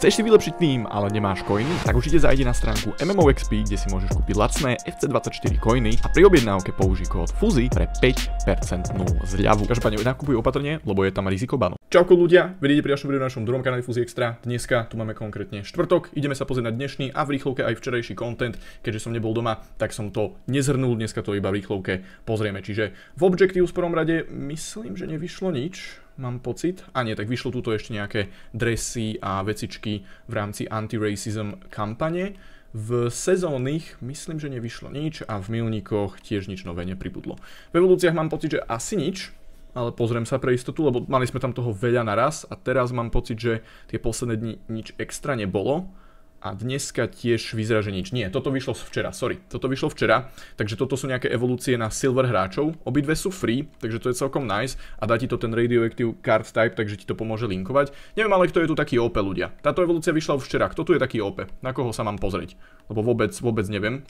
Chceš si vylepšiť tým, ale nemáš koiny, Tak určite zajdi na stránku MMOXP, kde si môžeš kúpiť lacné FC24 koiny a pri objednávke použij kód FUZY pre 5% zľavu. Každopádne nakupuj opatrne, lebo je tam riziko banu. Čauko ľudia, vidíte pri našom videu na našom druhom kanáli FUZY Extra. Dneska tu máme konkrétne štvrtok, ideme sa pozrieť na dnešný a v rýchlovke aj včerajší content. Keďže som nebol doma, tak som to nezhrnul, dneska to iba v rýchlovke pozrieme. Čiže v Objectives v prvom rade myslím, že nevyšlo nič mám pocit. A nie, tak vyšlo tuto ešte nejaké dresy a vecičky v rámci anti-racism kampane. V sezónnych myslím, že nevyšlo nič a v milníkoch tiež nič nové nepribudlo. V evolúciách mám pocit, že asi nič, ale pozriem sa pre istotu, lebo mali sme tam toho veľa naraz a teraz mám pocit, že tie posledné dni nič extra nebolo a dneska tiež vyzerá, že nič. Nie, toto vyšlo včera, sorry. Toto vyšlo včera, takže toto sú nejaké evolúcie na silver hráčov. Obidve sú free, takže to je celkom nice a dá ti to ten radioactive card type, takže ti to pomôže linkovať. Neviem ale, kto je tu taký OP ľudia. Táto evolúcia vyšla včera. Kto tu je taký OP? Na koho sa mám pozrieť? Lebo vôbec, vôbec neviem,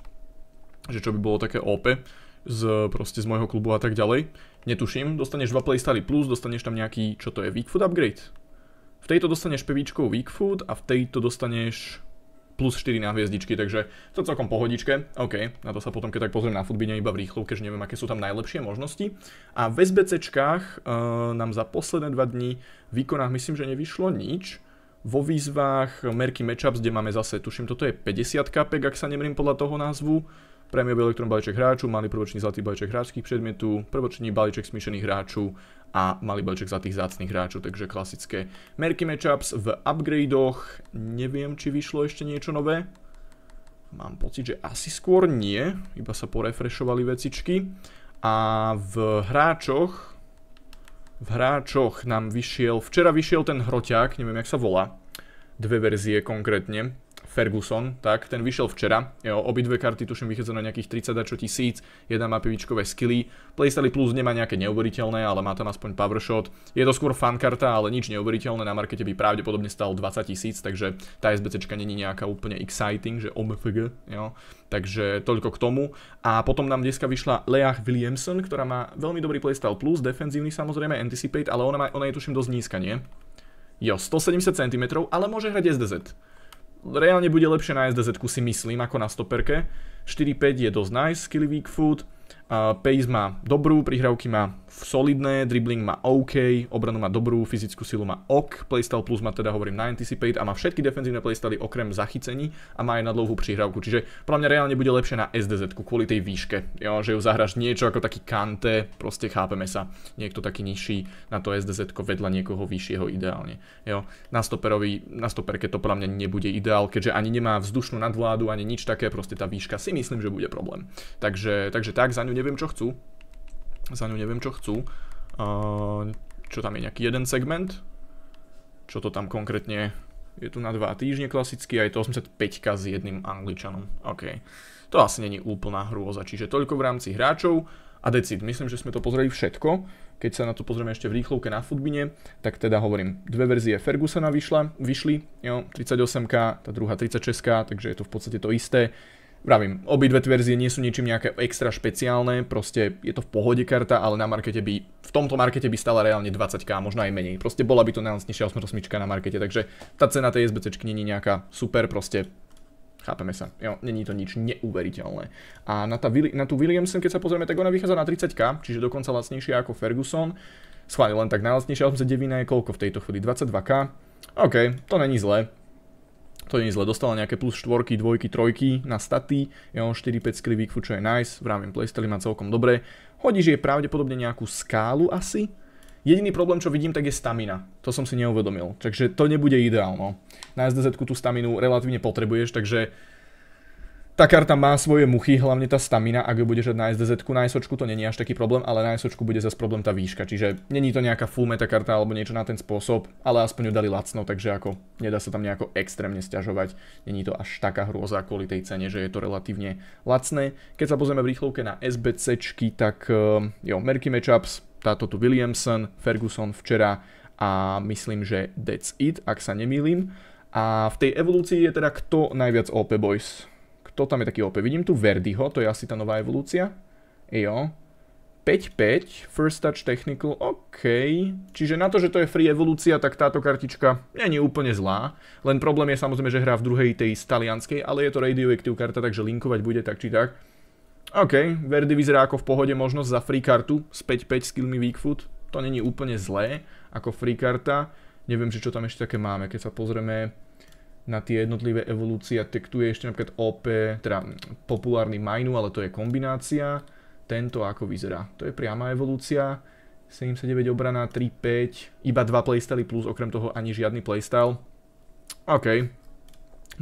že čo by bolo také OP z, proste z môjho klubu a tak ďalej. Netuším, dostaneš 2 playstyly plus, dostaneš tam nejaký, čo to je, weak food upgrade? V tejto dostaneš pevíčkou weak food a v tejto dostaneš plus 4 na hviezdičky, takže to celkom pohodičke. OK, na to sa potom, keď tak pozriem na futbine, iba v rýchlovke, keďže neviem, aké sú tam najlepšie možnosti. A v SBCčkách e, eh, nám za posledné dva dní v výkonách myslím, že nevyšlo nič. Vo výzvách merky matchups, kde máme zase, tuším, toto je 50 kapek, ak sa nemrím podľa toho názvu. Prémiový elektron balíček hráču, malý prvočný zlatý balíček hráčských predmetov, prvočný balíček smíšených hráčov a malý balíček zlatých zácných hráčov, takže klasické merky matchups v upgradoch, Neviem, či vyšlo ešte niečo nové. Mám pocit, že asi skôr nie, iba sa porefrešovali vecičky. A v hráčoch, v hráčoch nám vyšiel, včera vyšiel ten hroťák, neviem, jak sa volá, dve verzie konkrétne, Ferguson, tak ten vyšiel včera. Jo, obidve karty tuším vychádzajú na nejakých 30 čo tisíc, jedna má pivičkové skilly. Playstyle Plus nemá nejaké neuveriteľné, ale má tam aspoň power shot. Je to skôr fan karta, ale nič neuveriteľné, na markete by pravdepodobne stal 20 tisíc, takže tá SBCčka není nejaká úplne exciting, že OMFG, jo. Takže toľko k tomu. A potom nám dneska vyšla Leah Williamson, ktorá má veľmi dobrý playstyle plus, defenzívny samozrejme, anticipate, ale ona, má, ona je tuším dosť nízka, nie? Jo, 170 cm, ale môže hrať SDZ reálne bude lepšie na SDZ si myslím ako na stoperke. 4-5 je dosť nice, Skilly Weak Food, uh, Pace má dobrú, prihrávky má solidné, dribbling má OK, obranu má dobrú, fyzickú silu má OK, playstyle plus má teda hovorím na anticipate a má všetky defenzívne playstyly okrem zachycení a má aj na dlhú prihrávku, čiže podľa mňa reálne bude lepšie na SDZ kvôli tej výške, jo, že ju zahraš niečo ako taký kante, proste chápeme sa, niekto taký nižší na to SDZ vedľa niekoho vyššieho ideálne, jo, na stoperovi, na stoperke to podľa mňa nebude ideál, keďže ani nemá vzdušnú nadvládu, ani nič také, proste tá výška si myslím, že bude problém. Takže, takže tak, za ňu neviem, čo chcú, za ňu neviem, čo chcú. čo tam je nejaký jeden segment, čo to tam konkrétne je tu na dva týždne klasicky a je to 85 s jedným angličanom. OK. To asi není úplná hrôza, čiže toľko v rámci hráčov a decid. Myslím, že sme to pozreli všetko. Keď sa na to pozrieme ešte v rýchlovke na futbine, tak teda hovorím, dve verzie Fergusona vyšli, 38K, tá druhá 36K, takže je to v podstate to isté. Vravím, obidve verzie nie sú ničím nejaké extra špeciálne, proste je to v pohode karta, ale na markete by, v tomto markete by stala reálne 20k, možno aj menej. Proste bola by to najlacnejšia 8 na markete, takže tá cena tej SBC nie je nejaká super, proste Chápeme sa, jo, není to nič neuveriteľné. A na, tá, na tú Williamson, keď sa pozrieme, tak ona vychádza na 30k, čiže dokonca lacnejšia ako Ferguson. Schválne len tak najlacnejšia 89 je koľko v tejto chvíli? 22k. OK, to není zle to nie je zle, dostala nejaké plus 4, 2, 3 na staty, ja mám 4, 5 skill výkfu, čo je nice, v rámci playstyle má celkom dobre. že je pravdepodobne nejakú skálu asi. Jediný problém, čo vidím, tak je stamina. To som si neuvedomil, takže to nebude ideálno. Na SDZ tú staminu relatívne potrebuješ, takže tá karta má svoje muchy, hlavne tá stamina, ak ju budeš na SDZ, na SOčku to není až taký problém, ale na SOčku bude zase problém tá výška, čiže není to nejaká full meta karta alebo niečo na ten spôsob, ale aspoň ju dali lacno, takže ako nedá sa tam nejako extrémne stiažovať, není to až taká hrôza kvôli tej cene, že je to relatívne lacné. Keď sa pozrieme v rýchlovke na SBCčky, tak eh, jo, Merky Matchups, táto tu Williamson, Ferguson včera a myslím, že that's it, ak sa nemýlim. A v tej evolúcii je teda kto najviac OP Boys kto tam je taký OP? Vidím tu Verdiho, to je asi tá nová evolúcia. Jo. 5-5, first touch technical, OK. Čiže na to, že to je free evolúcia, tak táto kartička není úplne zlá. Len problém je samozrejme, že hrá v druhej tej stalianskej, ale je to radioactive karta, takže linkovať bude tak či tak. OK, Verdi vyzerá ako v pohode možnosť za free kartu s 5-5 skillmi weak foot. To není úplne zlé ako free karta. Neviem, že čo tam ešte také máme, keď sa pozrieme na tie jednotlivé evolúcie a je ešte napríklad OP, teda populárny minu, ale to je kombinácia. Tento ako vyzerá. To je priama evolúcia. 79 obrana, 3, 5, iba 2 playstyly plus, okrem toho ani žiadny playstyle. OK.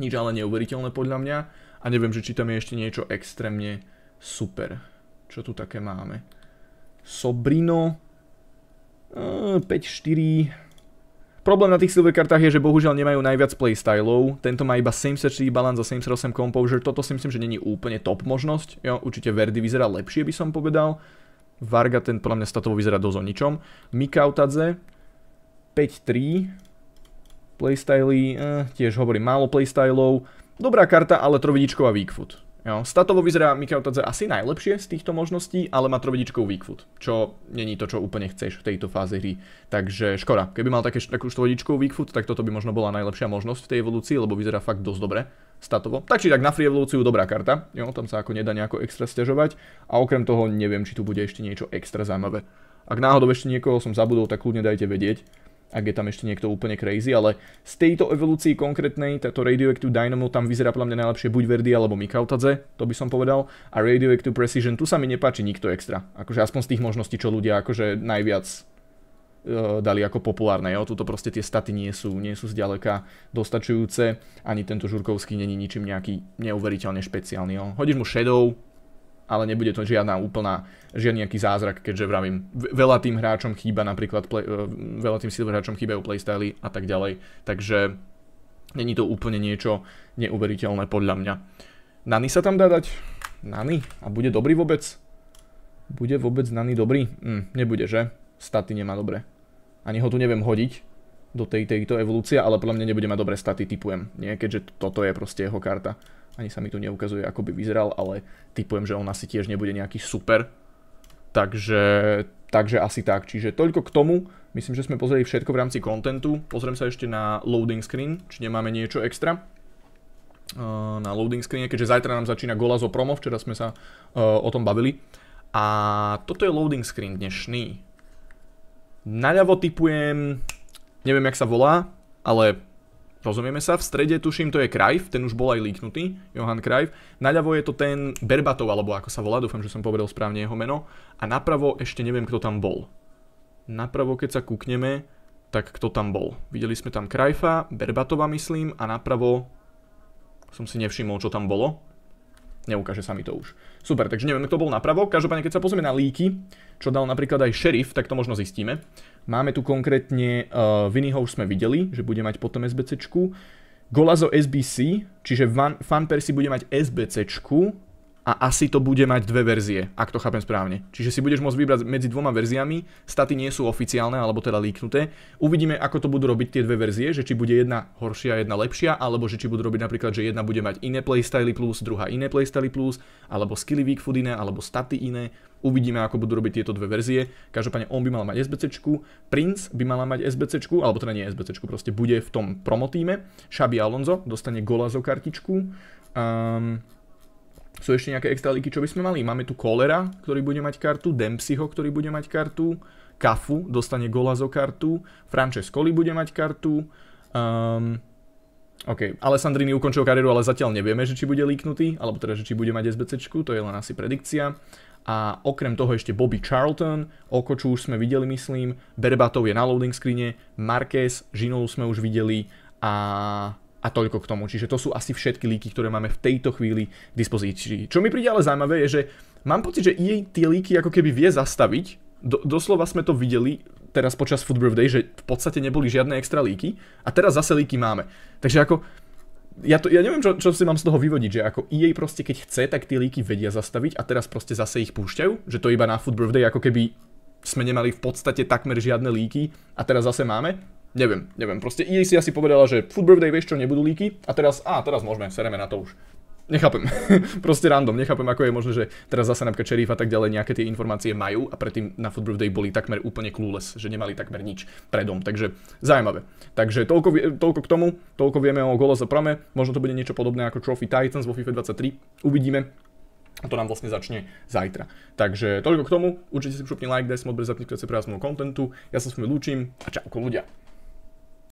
Nič ale neuveriteľné podľa mňa. A neviem, že či tam je ešte niečo extrémne super. Čo tu také máme? Sobrino. 5, 4, Problém na tých silver kartách je, že bohužiaľ nemajú najviac playstylov. Tento má iba 73 balance a 78 composure. Toto si myslím, že není úplne top možnosť. Jo, určite Verdy vyzerá lepšie, by som povedal. Varga ten podľa mňa statovo vyzerá dosť o ničom. Mikautadze 5-3. Playstyly, eh, tiež hovorím málo playstylov. Dobrá karta, ale trovidičková foot. Jo, statovo vyzerá Mikael Tadze asi najlepšie z týchto možností, ale má trojvidičkou Weakfoot, čo není to, čo úplne chceš v tejto fáze hry. Takže škoda, keby mal také, takú trojvidičkou Weakfoot, tak toto by možno bola najlepšia možnosť v tej evolúcii, lebo vyzerá fakt dosť dobre statovo. Tak či tak na free evolúciu dobrá karta, jo, tam sa ako nedá nejako extra stiažovať a okrem toho neviem, či tu bude ešte niečo extra zaujímavé. Ak náhodou ešte niekoho som zabudol, tak kľudne dajte vedieť ak je tam ešte niekto úplne crazy, ale z tejto evolúcii konkrétnej, táto Radioactive Dynamo tam vyzerá podľa mňa najlepšie buď Verdi alebo Mikautadze, to by som povedal, a Radioactive Precision, tu sa mi nepáči nikto extra, akože aspoň z tých možností, čo ľudia akože najviac e, dali ako populárne, jo, tuto proste tie staty nie sú, nie sú zďaleka dostačujúce, ani tento Žurkovský není ničím nejaký neuveriteľne špeciálny, jo. Hodíš mu Shadow, ale nebude to žiadna úplná, žiadny nejaký zázrak, keďže vravím, veľa tým hráčom chýba napríklad, play, e, veľa tým silver hráčom chýbajú playstyly a tak ďalej, takže není to úplne niečo neuveriteľné podľa mňa. Nany sa tam dá dať? Nany? A bude dobrý vôbec? Bude vôbec Nany dobrý? Hm, nebude, že? Staty nemá dobre. Ani ho tu neviem hodiť do tej, tejto evolúcie, ale podľa mňa nebude mať dobré staty, typujem. Nie, keďže toto je proste jeho karta ani sa mi tu neukazuje, ako by vyzeral, ale typujem, že on asi tiež nebude nejaký super. Takže, takže asi tak. Čiže toľko k tomu. Myslím, že sme pozreli všetko v rámci kontentu. Pozriem sa ešte na loading screen, či nemáme niečo extra na loading screen, keďže zajtra nám začína Golazo promo, včera sme sa o tom bavili. A toto je loading screen dnešný. Naľavo typujem, neviem jak sa volá, ale Rozumieme sa, v strede tuším to je Krajf, ten už bol aj líknutý, Johan Krajf. Naľavo je to ten Berbatov, alebo ako sa volá, dúfam, že som povedal správne jeho meno. A napravo ešte neviem, kto tam bol. Napravo, keď sa kúkneme, tak kto tam bol. Videli sme tam Krajfa, Berbatova myslím, a napravo som si nevšimol, čo tam bolo neukáže sa mi to už. Super, takže neviem, kto bol napravo. Každopádne, keď sa pozrieme na líky, čo dal napríklad aj šerif, tak to možno zistíme. Máme tu konkrétne, uh, Vinnyho už sme videli, že bude mať potom SBCčku. Golazo SBC, čiže Van, Fan Persie bude mať SBCčku, a asi to bude mať dve verzie, ak to chápem správne. Čiže si budeš môcť vybrať medzi dvoma verziami, staty nie sú oficiálne alebo teda líknuté. Uvidíme, ako to budú robiť tie dve verzie, že či bude jedna horšia, jedna lepšia, alebo že či budú robiť napríklad, že jedna bude mať iné playstyly plus, druhá iné playstyly plus, alebo skilly weak food iné, alebo staty iné. Uvidíme, ako budú robiť tieto dve verzie. Každopádne on by mal mať SBCčku, Prince by mala mať SBCčku, alebo teda nie SBCčku, proste bude v tom promotíme. Shabby Alonso dostane gola zo kartičku. Um, sú ešte nejaké líky, čo by sme mali? Máme tu Kolera, ktorý bude mať kartu, Dempseyho, ktorý bude mať kartu, Kafu dostane gola zo kartu, Francescoli bude mať kartu, um, OK, Alessandrini ukončil kariéru, ale zatiaľ nevieme, že či bude líknutý, alebo teda, že či bude mať SBCčku, to je len asi predikcia. A okrem toho ešte Bobby Charlton, Okoču už sme videli, myslím, Berbatov je na loading screene, Marquez, Žinolu sme už videli a a toľko k tomu. Čiže to sú asi všetky líky, ktoré máme v tejto chvíli k dispozícii. Čo mi príde ale zaujímavé je, že mám pocit, že EA tie líky ako keby vie zastaviť. Do, doslova sme to videli teraz počas Food Birthday, že v podstate neboli žiadne extra líky a teraz zase líky máme. Takže ako ja, to, ja neviem, čo, čo si mám z toho vyvodiť, že ako EA proste keď chce, tak tie líky vedia zastaviť a teraz proste zase ich púšťajú, že to iba na Food Birthday ako keby sme nemali v podstate takmer žiadne líky a teraz zase máme. Neviem, neviem. Proste EA si asi povedala, že Food Birthday, vieš čo, nebudú líky. A teraz, a teraz môžeme, sereme na to už. Nechápem. proste random. Nechápem, ako je možné, že teraz zase napríklad šerif a tak ďalej nejaké tie informácie majú a predtým na Food Birthday boli takmer úplne clueless, že nemali takmer nič predom. Takže zaujímavé. Takže toľko, toľko k tomu, toľko vieme o gole za prame. Možno to bude niečo podobné ako Trophy Titans vo FIFA 23. Uvidíme. A to nám vlastne začne zajtra. Takže toľko k tomu. Určite si šupni like, daj smot, bez zapnikujúce pre vás kontentu. Ja sa s vami lúčim a čauko ľudia.